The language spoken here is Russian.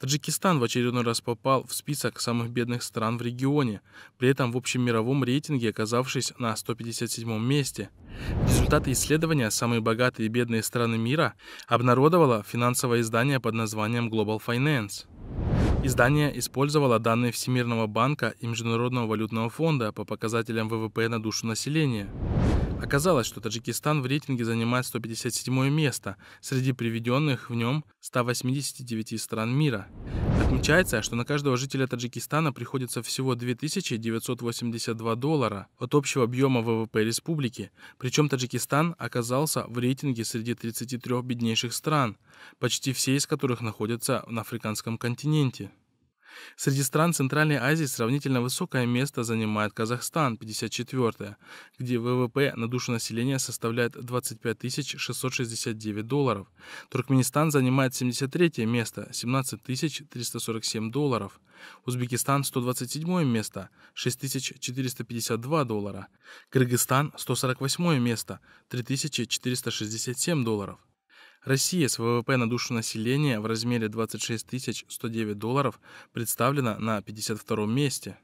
Таджикистан в очередной раз попал в список самых бедных стран в регионе, при этом в общем мировом рейтинге оказавшись на 157 месте. Результаты исследования «Самые богатые и бедные страны мира» обнародовало финансовое издание под названием Global Finance. Издание использовало данные Всемирного банка и Международного валютного фонда по показателям ВВП на душу населения. Оказалось, что Таджикистан в рейтинге занимает 157 место среди приведенных в нем 189 стран мира. Отмечается, что на каждого жителя Таджикистана приходится всего 2982 доллара от общего объема ВВП республики, причем Таджикистан оказался в рейтинге среди 33 беднейших стран, почти все из которых находятся на африканском континенте. Среди стран Центральной Азии сравнительно высокое место занимает Казахстан, 54 е где ВВП на душу населения составляет 25 669 долларов. Туркменистан занимает 73 е место, 17 347 долларов. Узбекистан 127 е место, (6 452 доллара. Кыргызстан 148 е место, (3 467 долларов. Россия с ВВП на душу населения в размере 26 109 долларов представлена на 52 месте.